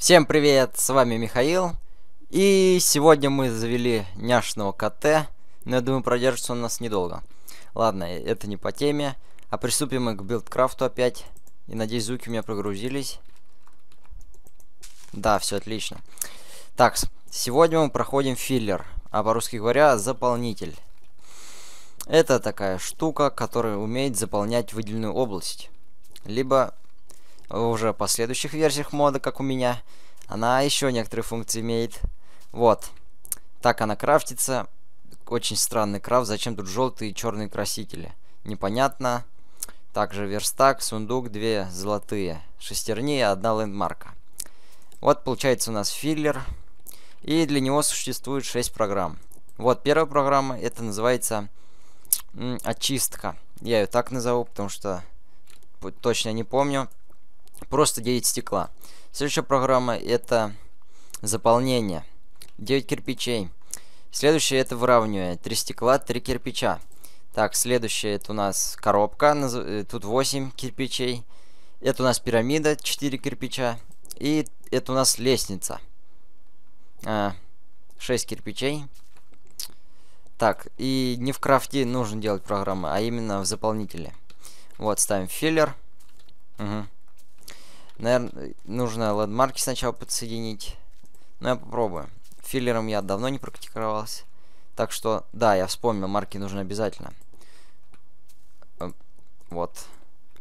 Всем привет, с вами Михаил. И сегодня мы завели няшного КТ, но я думаю, продержится он у нас недолго. Ладно, это не по теме. А приступим мы к билдкрафту опять. И надеюсь, звуки у меня прогрузились. Да, все отлично. Так, сегодня мы проходим филлер, а по-русски говоря, заполнитель. Это такая штука, которая умеет заполнять выделенную область. Либо уже последующих версиях мода, как у меня. Она еще некоторые функции имеет. Вот. Так она крафтится. Очень странный крафт. Зачем тут желтые и черные красители? Непонятно. Также верстак, сундук, две золотые шестерни и одна лендмарка. Вот получается у нас филлер. И для него существует 6 программ. Вот первая программа, это называется очистка. Я ее так назову, потому что точно не помню. Просто 9 стекла. Следующая программа это заполнение. 9 кирпичей. Следующее это выравнивание. 3 стекла, 3 кирпича. Так, следующее это у нас коробка. Э, тут 8 кирпичей. Это у нас пирамида, 4 кирпича. И это у нас лестница. 6 а, кирпичей. Так, и не в крафте нужно делать программы, а именно в заполнителе. Вот, ставим филлер. Угу. Наверное, нужно лендмарки сначала подсоединить. Но ну, я попробую. Филлером я давно не практиковался. Так что, да, я вспомнил, марки нужны обязательно. Эм, вот.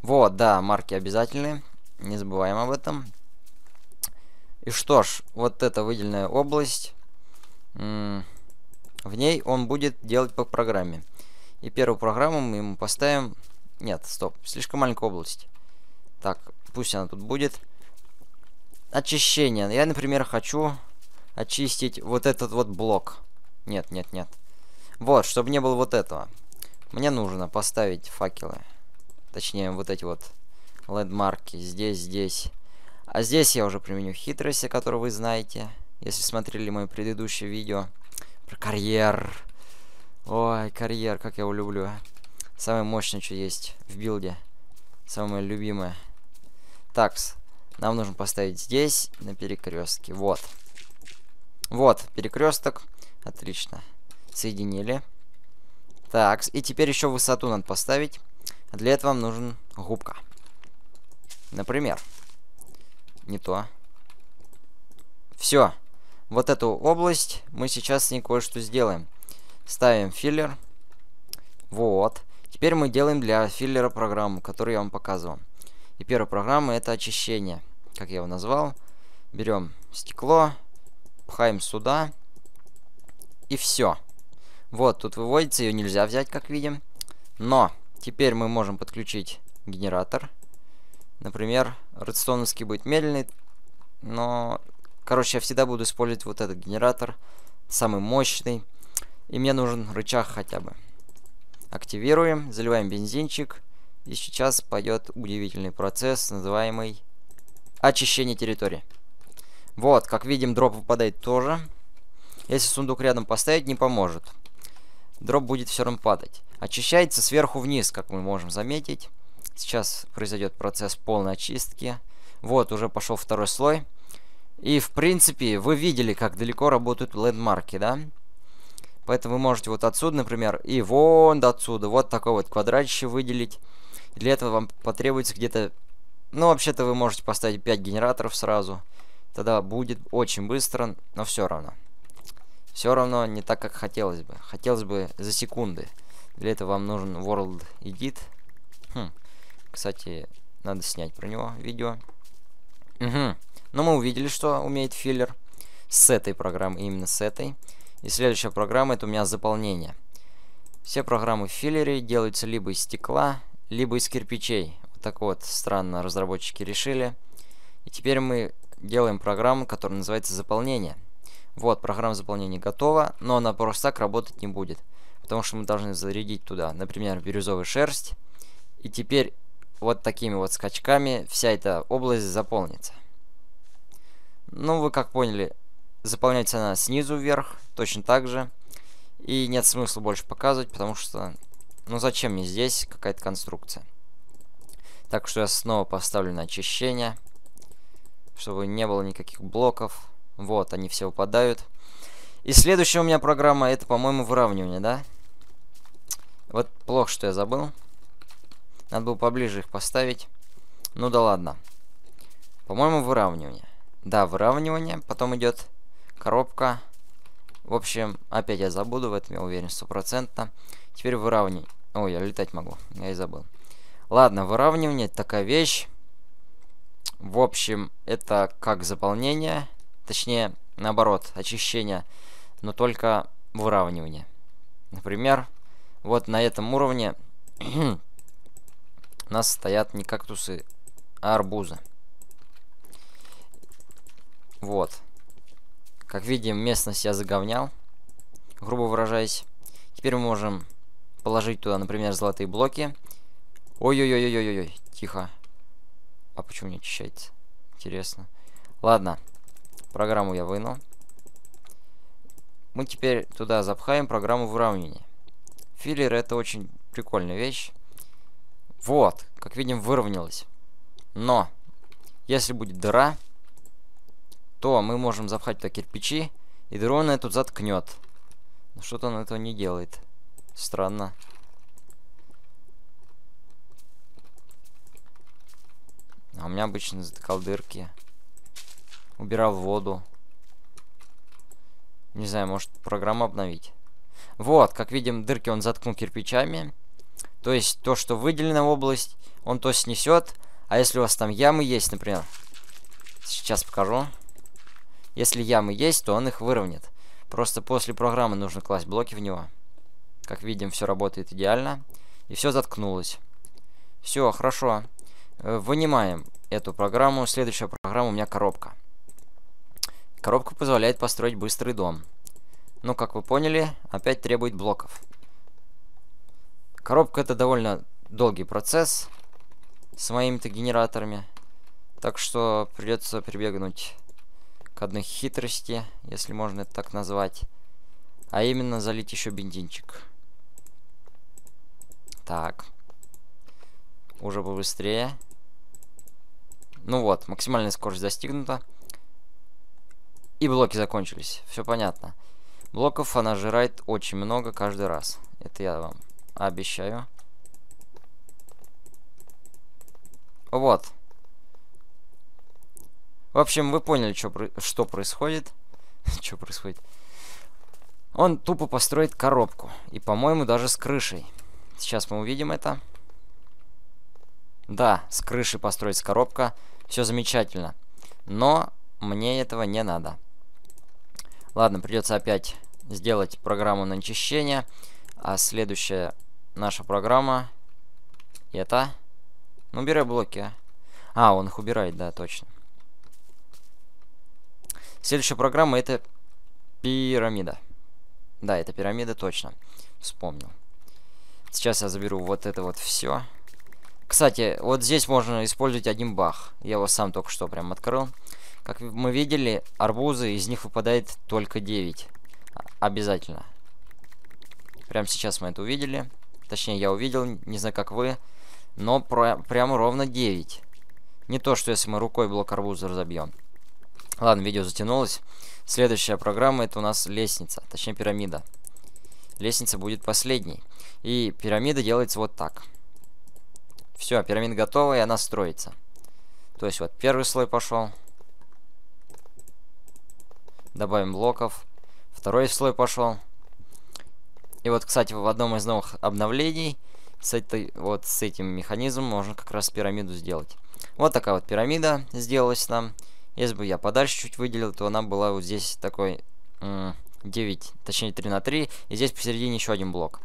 Вот, да, марки обязательны. Не забываем об этом. И что ж, вот эта выделенная область. В ней он будет делать по программе. И первую программу мы ему поставим... Нет, стоп, слишком маленькая область. Так, Пусть она тут будет. Очищение. Я, например, хочу очистить вот этот вот блок. Нет, нет, нет. Вот, чтобы не было вот этого. Мне нужно поставить факелы. Точнее, вот эти вот ледмарки Здесь, здесь. А здесь я уже применю хитрости, которую вы знаете. Если смотрели мои предыдущие видео про карьер. Ой, карьер, как я его люблю. Самое мощное, что есть в билде. Самое любимое. Такс. Нам нужно поставить здесь, на перекрестке. Вот. Вот, перекресток. Отлично. Соединили. Так, И теперь еще высоту надо поставить. Для этого вам нужен губка. Например. Не то. Все. Вот эту область мы сейчас с ней кое-что сделаем. Ставим филлер. Вот. Теперь мы делаем для филлера программу, которую я вам показывал. И первая программа это очищение, как я его назвал. Берем стекло, пхаем сюда, и все. Вот, тут выводится, ее нельзя взять, как видим. Но теперь мы можем подключить генератор. Например, редстоновский будет медленный, но... Короче, я всегда буду использовать вот этот генератор, самый мощный. И мне нужен рычаг хотя бы. Активируем, заливаем бензинчик. И сейчас пойдет удивительный процесс, называемый очищение территории. Вот, как видим, дроп выпадает тоже. Если сундук рядом поставить, не поможет. Дроп будет все равно падать. Очищается сверху вниз, как мы можем заметить. Сейчас произойдет процесс полной очистки. Вот, уже пошел второй слой. И, в принципе, вы видели, как далеко работают лендмарки, да? Поэтому вы можете вот отсюда, например, и вон до отсюда, вот такой вот квадратище выделить. Для этого вам потребуется где-то... Ну, вообще-то вы можете поставить 5 генераторов сразу. Тогда будет очень быстро, но все равно. Все равно не так, как хотелось бы. Хотелось бы за секунды. Для этого вам нужен World Edit. Хм. Кстати, надо снять про него видео. Угу. Ну, но мы увидели, что умеет филлер с этой программы, именно с этой. И следующая программа это у меня заполнение. Все программы в филлере делаются либо из стекла, либо из кирпичей. Вот так вот странно разработчики решили. И теперь мы делаем программу, которая называется «Заполнение». Вот, программа заполнения готова, но она просто так работать не будет. Потому что мы должны зарядить туда, например, бирюзовую шерсть. И теперь вот такими вот скачками вся эта область заполнится. Ну, вы как поняли, заполняется она снизу вверх, точно так же. И нет смысла больше показывать, потому что ну зачем мне здесь какая-то конструкция? Так что я снова поставлю на очищение, чтобы не было никаких блоков. Вот, они все выпадают. И следующая у меня программа, это, по-моему, выравнивание, да? Вот плохо, что я забыл. Надо было поближе их поставить. Ну да ладно. По-моему, выравнивание. Да, выравнивание. Потом идет коробка. В общем, опять я забуду, в этом я уверен стопроцентно. Теперь выравнивание. Ой, я летать могу. Я и забыл. Ладно, выравнивание такая вещь. В общем, это как заполнение. Точнее, наоборот, очищение. Но только выравнивание. Например, вот на этом уровне у нас стоят не кактусы, а арбузы. Вот. Как видим, местность я заговнял, грубо выражаясь. Теперь мы можем положить туда, например, золотые блоки. Ой-ой-ой-ой-ой-ой, тихо. А почему не очищается? Интересно. Ладно, программу я вынул. Мы теперь туда запхаем программу выравнивания. Филлер это очень прикольная вещь. Вот, как видим, выровнялось. Но, если будет дыра, то мы можем запхать туда кирпичи, и дыру дрон эту заткнет. Но что-то он этого не делает. Странно. А у меня обычно затыкал дырки. Убирал воду. Не знаю, может программу обновить. Вот, как видим, дырки он заткнул кирпичами. То есть то, что выделена область, он то снесет. А если у вас там ямы есть, например, сейчас покажу. Если ямы есть, то он их выровнят. Просто после программы нужно класть блоки в него. Как видим, все работает идеально. И все заткнулось. Все, хорошо. Э, вынимаем эту программу. Следующая программа у меня коробка. Коробка позволяет построить быстрый дом. Но, ну, как вы поняли, опять требует блоков. Коробка это довольно долгий процесс с моими-то генераторами. Так что придется прибегнуть к одной хитрости, если можно это так назвать. А именно залить еще бензинчик. Так. Уже побыстрее. Ну вот, максимальная скорость достигнута. И блоки закончились. Все понятно. Блоков она жирает очень много каждый раз. Это я вам обещаю. Вот. В общем, вы поняли, чё, что происходит. что происходит. Он тупо построит коробку. И, по-моему, даже с крышей. Сейчас мы увидим это. Да, с крыши построить коробка. Все замечательно. Но мне этого не надо. Ладно, придется опять сделать программу на очищение. А следующая наша программа... Это... Ну, убирай блоки. А? а, он их убирает, да, точно. Следующая программа это пирамида. Да, это пирамида, точно. Вспомнил. Сейчас я заберу вот это вот все. Кстати, вот здесь можно использовать один бах. Я его сам только что прям открыл. Как мы видели, арбузы, из них выпадает только 9. А, обязательно. Прям сейчас мы это увидели. Точнее, я увидел, не знаю, как вы. Но про прямо ровно 9. Не то, что если мы рукой блок арбуза разобьем. Ладно, видео затянулось. Следующая программа это у нас лестница, точнее пирамида. Лестница будет последней. И пирамида делается вот так. Все, пирамида готова, и она строится. То есть вот первый слой пошел. Добавим блоков. Второй слой пошел. И вот, кстати, в одном из новых обновлений с, этой, вот с этим механизмом можно как раз пирамиду сделать. Вот такая вот пирамида сделалась нам. Если бы я подальше чуть выделил, то она была вот здесь такой 9, точнее 3 на 3. И здесь посередине еще один блок.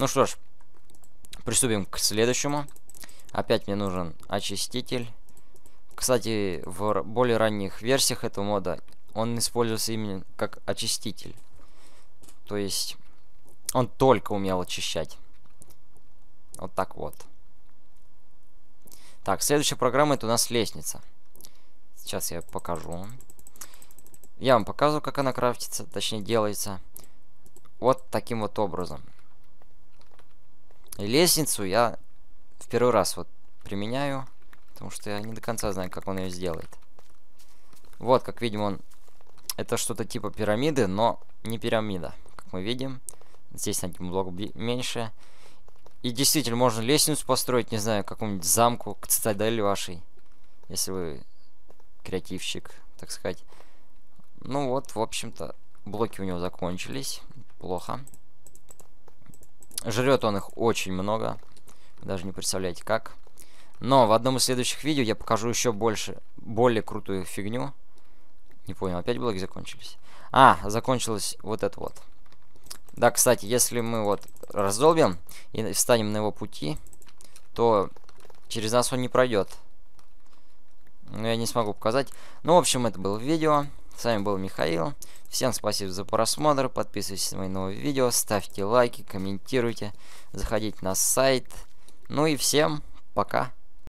Ну что ж, приступим к следующему. Опять мне нужен очиститель. Кстати, в более ранних версиях этого мода он использовался именно как очиститель. То есть он только умел очищать. Вот так вот. Так, следующая программа это у нас лестница. Сейчас я покажу. Я вам показываю, как она крафтится, точнее делается. Вот таким вот образом. Лестницу я в первый раз вот применяю, потому что я не до конца знаю, как он ее сделает. Вот, как видим, он... Это что-то типа пирамиды, но не пирамида, как мы видим. Здесь на один блок меньше. И действительно, можно лестницу построить, не знаю, какому-нибудь замку, к цитадели вашей. Если вы креативщик, так сказать. Ну вот, в общем-то, блоки у него закончились. Плохо. Жрет он их очень много. даже не представляете, как. Но в одном из следующих видео я покажу еще больше, более крутую фигню. Не понял, опять блоки закончились? А, закончилось вот это вот. Да, кстати, если мы вот раздолбим и встанем на его пути, то через нас он не пройдет. Но ну, я не смогу показать. Ну, в общем, это было видео. С вами был Михаил. Всем спасибо за просмотр. Подписывайтесь на мои новые видео, ставьте лайки, комментируйте, заходите на сайт. Ну и всем пока.